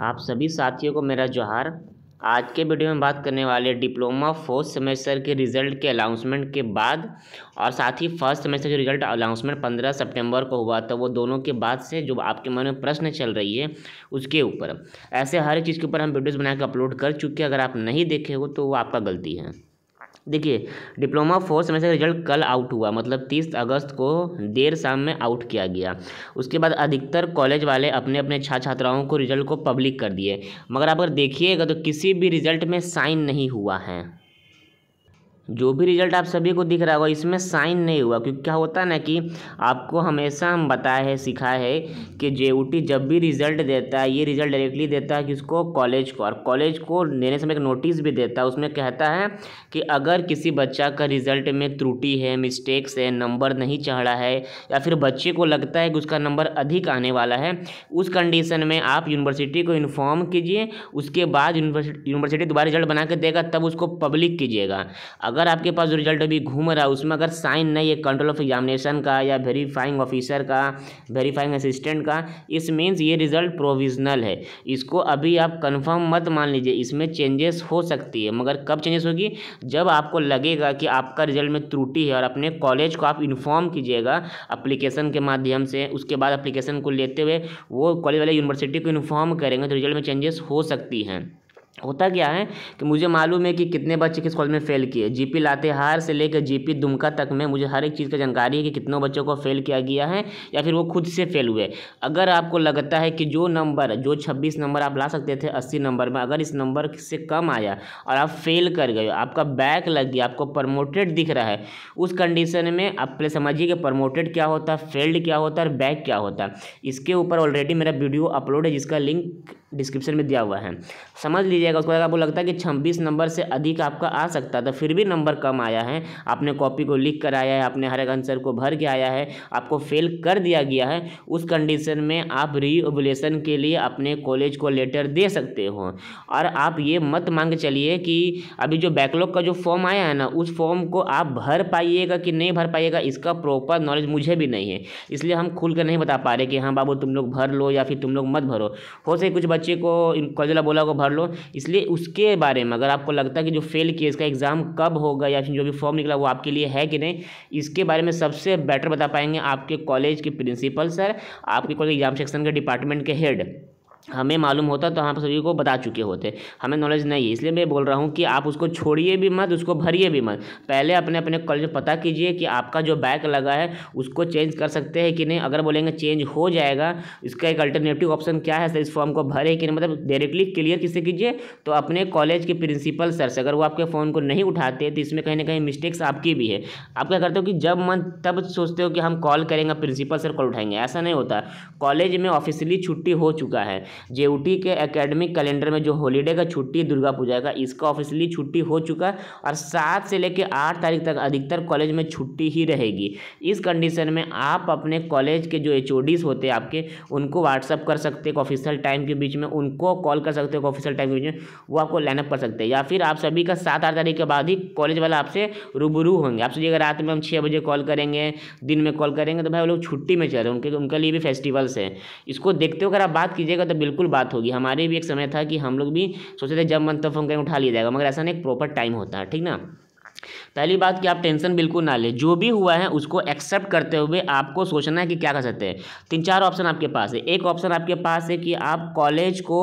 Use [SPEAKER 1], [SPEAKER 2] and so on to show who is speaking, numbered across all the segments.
[SPEAKER 1] आप सभी साथियों को मेरा जोहार आज के वीडियो में बात करने वाले डिप्लोमा फोर्थ सेमेस्टर के रिज़ल्ट के अनाउंसमेंट के बाद और साथ ही फर्स्ट सेमेस्टर के रिज़ल्ट अनाउंसमेंट पंद्रह सितंबर को हुआ था तो वो दोनों के बाद से जो आपके मन में प्रश्न चल रही है उसके ऊपर ऐसे हर चीज़ के ऊपर हम वीडियोज़ बनाकर अपलोड कर चुके हैं अगर आप नहीं देखे हो तो वो आपका गलती है देखिए डिप्लोमा फोर्थ सेमेस्टर का रिजल्ट कल आउट हुआ मतलब तीस अगस्त को देर शाम में आउट किया गया उसके बाद अधिकतर कॉलेज वाले अपने अपने छात्र छात्राओं को रिजल्ट को पब्लिक कर दिए मगर आप अगर देखिएगा तो किसी भी रिजल्ट में साइन नहीं हुआ है जो भी रिजल्ट आप सभी को दिख रहा होगा इसमें साइन नहीं हुआ क्योंकि क्या होता है ना कि आपको हमेशा हम बताया है सिखा है कि जे जब भी रिजल्ट देता है ये रिजल्ट डायरेक्टली देता है किसको कॉलेज को और कॉलेज को देने समय एक नोटिस भी देता है उसमें कहता है कि अगर किसी बच्चा का रिजल्ट में त्रुटि है मिस्टेक्स है नंबर नहीं चढ़ा है या फिर बच्चे को लगता है कि उसका नंबर अधिक आने वाला है उस कंडीशन में आप यूनिवर्सिटी को इन्फॉर्म कीजिए उसके बाद यूनिवर्सिटी यूनिवर्सिटी दोबारा रिजल्ट बना के देगा तब उसको पब्लिक कीजिएगा अगर अगर आपके पास जो रिजल्ट अभी घूम रहा है उसमें अगर साइन नहीं है कंट्रोल ऑफ एग्जामिनेशन का या वेरीफाइंग ऑफिसर का वेरीफाइंग असिस्टेंट का इस मीन्स ये रिजल्ट प्रोविजनल है इसको अभी आप कन्फर्म मत मान लीजिए इसमें चेंजेस हो सकती है मगर कब चेंजेस होगी जब आपको लगेगा कि आपका रिजल्ट में त्रुटि है और अपने कॉलेज को आप इन्फॉर्म कीजिएगा अप्लीकेशन के माध्यम से उसके बाद अप्लीकेशन को लेते हुए वो कॉलेज वाले यूनिवर्सिटी को इन्फॉर्म करेंगे तो रिजल्ट में चेंजेस हो सकती हैं होता क्या है कि मुझे मालूम है कि कितने बच्चे किस कॉलेज में फ़ेल किए जीपी लातेहार से लेकर जीपी दुमका तक में मुझे हर एक चीज़ का जानकारी है कि कितनों बच्चों को फ़ेल किया गया है या फिर वो खुद से फेल हुए अगर आपको लगता है कि जो नंबर जो छब्बीस नंबर आप ला सकते थे अस्सी नंबर में अगर इस नंबर से कम आया और आप फेल कर गए आपका बैक लग गया आपको प्रमोटेड दिख रहा है उस कंडीशन में आप पहले समझिए कि प्रमोटेड क्या होता है फेल्ड क्या होता है और बैक क्या होता है इसके ऊपर ऑलरेडी मेरा वीडियो अपलोड है जिसका लिंक डिस्क्रिप्शन में दिया हुआ है समझ लीजिएगा उसके बाद आपको लगता है कि छब्बीस नंबर से अधिक आपका आ सकता था तो फिर भी नंबर कम आया है आपने कॉपी को लिख कर आया है आपने हर एक आंसर को भर के आया है आपको फेल कर दिया गया है उस कंडीशन में आप रीओबुलेशन के लिए अपने कॉलेज को लेटर दे सकते हो और आप ये मत मांग चलिए कि अभी जो बैकलॉग का जो फॉर्म आया है ना उस फॉर्म को आप भर पाइएगा कि नहीं भर पाइएगा इसका प्रॉपर नॉलेज मुझे भी नहीं है इसलिए हम खुल कर नहीं बता पा रहे कि हाँ बाबू तुम लोग भर लो या फिर तुम लोग मत भरो हो सके कुछ बच्चे को कजला बोला को भर लो इसलिए उसके बारे में अगर आपको लगता है कि जो फेल किए इसका एग्ज़ाम कब होगा या फिर जो भी फॉर्म निकला वो आपके लिए है कि नहीं इसके बारे में सबसे बेटर बता पाएंगे आपके कॉलेज के प्रिंसिपल सर आपके कॉलेज एग्जाम सेक्शन के डिपार्टमेंट के हेड हमें मालूम होता तो हम सभी को बता चुके होते हमें नॉलेज नहीं है इसलिए मैं बोल रहा हूँ कि आप उसको छोड़िए भी मत उसको भरिए भी मत पहले अपने अपने कॉलेज पता कीजिए कि आपका जो बैग लगा है उसको चेंज कर सकते हैं कि नहीं अगर बोलेंगे चेंज हो जाएगा इसका एक अल्टरनेटिव ऑप्शन क्या है सर इस फॉर्म को भरे कि नहीं मतलब डायरेक्टली क्लियर किससे कीजिए तो अपने कॉलेज के प्रिंसिपल सर से अगर वो आपके फ़ोन को नहीं उठाते तो इसमें कहीं ना कहीं मिस्टेक्स आपकी भी है आप क्या करते हो कि जब मन तब सोचते हो कि हम कॉल करेंगे प्रिंसिपल सर कॉल उठाएंगे ऐसा नहीं होता कॉलेज में ऑफिशियली छुट्टी हो चुका है जे के एकेडमिक कैलेंडर में जो हॉलीडे का छुट्टी दुर्गा पूजा का इसका ऑफिशियली छुट्टी हो चुका है और सात से लेकर आठ तारीख तक अधिकतर कॉलेज में छुट्टी ही रहेगी इस कंडीशन में आप अपने कॉलेज के जो एच होते हैं आपके उनको व्हाट्सअप कर सकते हैं ऑफिशियल टाइम के बीच में उनको कॉल कर सकते हो ऑफिशियल टाइम के बीच में वो आपको लाइनअप कर सकते हैं या फिर आप सभी का सात आठ तारीख के बाद ही कॉलेज वाला आपसे रूबरू होंगे आप सोचिएगा रात में हम छः बजे कॉल करेंगे दिन में कॉल करेंगे तो भाई वो लोग छुट्टी में चल रहे हैं उनके उनके लिए भी फेस्टिवल्स हैं इसको देखते हो अगर आप बात कीजिएगा तो बिल्कुल बात होगी हमारे भी एक समय था कि हम लोग भी सोचते थे जब मन तब फोन करें उठा लिया जाएगा मगर ऐसा नहीं एक प्रॉपर टाइम होता है ठीक ना पहली बात कि आप टेंशन बिल्कुल ना लें जो भी हुआ है उसको एक्सेप्ट करते हुए आपको सोचना है कि क्या कर सकते हैं तीन चार ऑप्शन आपके पास है एक ऑप्शन आपके पास है कि आप कॉलेज को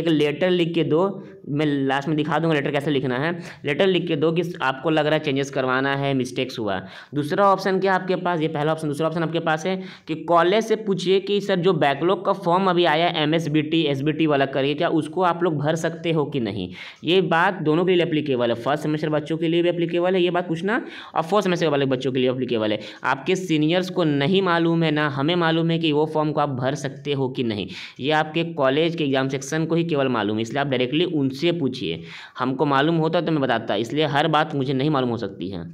[SPEAKER 1] एक लेटर लिख के दो मैं लास्ट में दिखा दूंगा लेटर कैसे लिखना है लेटर लिख के दो कि आपको लग रहा है चेंजेस करवाना है मिस्टेक्स हुआ दूसरा ऑप्शन क्या आपके पास ये पहला ऑप्शन दूसरा ऑप्शन आपके पास है कि कॉलेज से पूछिए कि सर जो बैकलॉग का फॉर्म अभी आया है M S B T S B T वाला करिए क्या उसको आप लोग भर सकते हो कि नहीं ये बात दोनों के लिए अप्लीकेबल है फर्स्ट सेमेस्टर बच्चों के लिए भी अप्लीकेबल है ये बात पूछना और फोर्थ सेमेस्टर वाले बच्चों के लिए अप्लीकेबल है आपके सीनियर्स को नहीं मालूम है ना हमें मालूम है कि वो फॉर्म को आप भर सकते हो कि नहीं ये आपके कॉलेज के एग्जाम सेक्शन को ही केवल मालूम है इसलिए आप डायरेक्टली उन उनसे पूछिए हमको मालूम होता तो मैं बताता इसलिए हर बात मुझे नहीं मालूम हो सकती है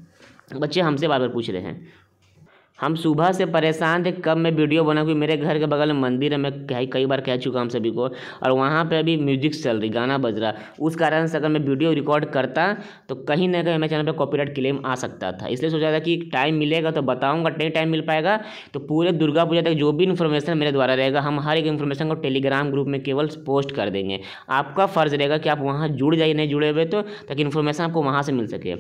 [SPEAKER 1] बच्चे हमसे बार बार पूछ रहे हैं हम सुबह से परेशान थे कब मैं वीडियो क्योंकि मेरे घर के बगल में मंदिर है मैं कई कई बार कह चुका हम सभी को और वहाँ पे अभी म्यूजिक चल रही गाना बज रहा उस कारण से अगर मैं वीडियो रिकॉर्ड करता तो कहीं ना कहीं मेरे चैनल पर कॉपीराइट क्लेम आ सकता था इसलिए सोचा था कि टाइम मिलेगा तो बताऊँगा नहीं टाइम मिल पाएगा तो पूरे दुर्गा पूजा तक जो भी इन्फॉर्मेशन मेरे द्वारा रहेगा हम हर एक इन्फॉर्मेशन को टेलीग्राम ग्रुप में केवल पोस्ट कर देंगे आपका फ़र्ज़ रहेगा कि आप वहाँ जुड़ जाइए नहीं जुड़े हुए तो ताकि इन्फॉर्मेशन आपको वहाँ से मिल सके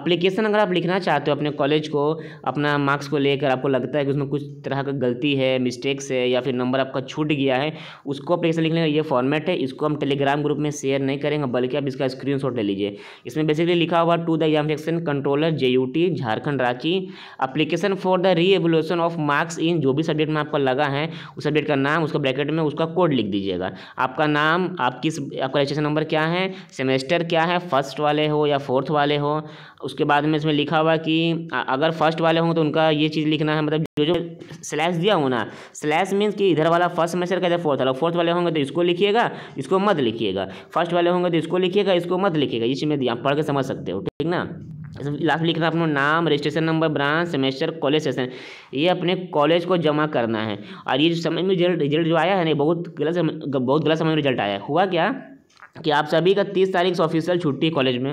[SPEAKER 1] अप्लीकेशन अगर आप लिखना चाहते हो अपने कॉलेज को अपना मार्क्स को लेकर अगर आपको लगता है कि उसमें कुछ तरह का गलती है मिस्टेक्स है या फिर नंबर आपका छूट गया है उसको आप लिख लेंगे ये फॉर्मेट है इसको हम टेलीग्राम ग्रुप में शेयर नहीं करेंगे बल्कि आप इसका स्क्रीन ले लीजिए इसमें बेसिकली लिखा हुआ to the exam section controller J Jharkhand Ranchi application for the re of marks in जो भी सब्जेक्ट में आपका लगा है उस सब्जेक्ट का नाम उसका ब्रैकेट में उसका कोड लिख दीजिएगा आपका नाम आप किस आपका रजिस्ट्रेशन नंबर क्या है सेमेस्टर क्या है फर्स्ट वाले हो या फोर्थ वाले हो उसके बाद में इसमें लिखा हुआ कि अगर फर्स्ट वाले हों तो उनका ये चीज़ लिखना है मतलब जो जो स्लैश दिया हो ना स्लैश मीन्स कि इधर वाला फर्स्ट सेमेस्टर का इधर फोर्थ वाला फोर्थ वाले होंगे तो इसको लिखिएगा इसको मत लिखिएगा फर्स्ट वाले होंगे तो इसको लिखिएगा इसको मत लिखिएगा ये चीज़ में आप पढ़ के समझ सकते हो ठीक ना लास्ट लिखना अपना नाम registration number branch semester college session ये अपने कॉलेज को जमा करना है और ये जो समय में रिजल्ट रिजल्ट जो आया है ना बहुत गलत बहुत गलत समय में रिजल्ट आया है हुआ क्या कि आप सभी का तीस तारीख से ऑफिशियल छुट्टी कॉलेज में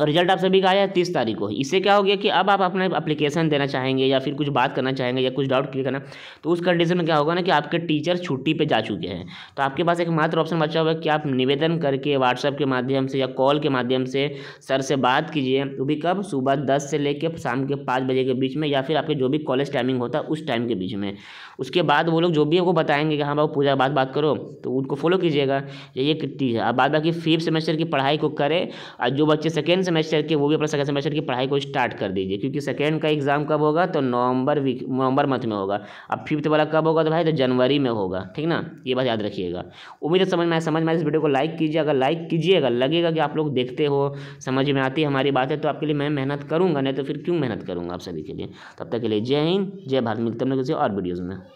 [SPEAKER 1] और रिजल्ट आप सभी का आया है तीस तारीख को इससे क्या हो गया कि अब आप अपना एप्लीकेशन देना चाहेंगे या फिर कुछ बात करना चाहेंगे या कुछ डाउट क्लियर करना तो उस कंडीशन में क्या होगा ना कि आपके टीचर छुट्टी पे जा चुके हैं तो आपके पास एक मात्र ऑप्शन बचा हुआ है कि आप निवेदन करके व्हाट्सएप के माध्यम से या कॉल के माध्यम से सर से बात कीजिए वो भी कब सुबह दस से लेकर शाम के पाँच बजे के बीच में या फिर आपके जो भी कॉलेज टाइमिंग होता है उस टाइम के बीच में उसके बाद वो लोग जो भी आपको बताएंगे कि हाँ बाबू पूजा बात बात करो तो उनको फॉलो कीजिएगा ये एक चीज़ है अब बाद बाकी फिफ्थ सेमेस्टर की पढ़ाई को करें और जो बच्चे सेकेंड सेकेंड सेमेस्टर के वो भी अपना सेकेंड सेमेस्टर की पढ़ाई को स्टार्ट कर दीजिए क्योंकि सेकेंड का एग्ज़ाम कब होगा तो नवंबर वीक नवंबर मंथ में होगा अब फिफ्थ वाला कब होगा तो भाई तो जनवरी में होगा ठीक ना ये बात याद रखिएगा उम्मीद है समझ में आए समझ में आए इस वीडियो को लाइक कीजिए अगर लाइक कीजिएगा लगेगा कि आप लोग देखते हो समझ में आती है हमारी बात है तो आपके लिए मैं मेहनत करूँगा नहीं तो फिर क्यों मेहनत करूँगा आप सभी के लिए तब तक के लिए जय हिंद जय भारत मिलते हम लोग किसी और वीडियोज़ में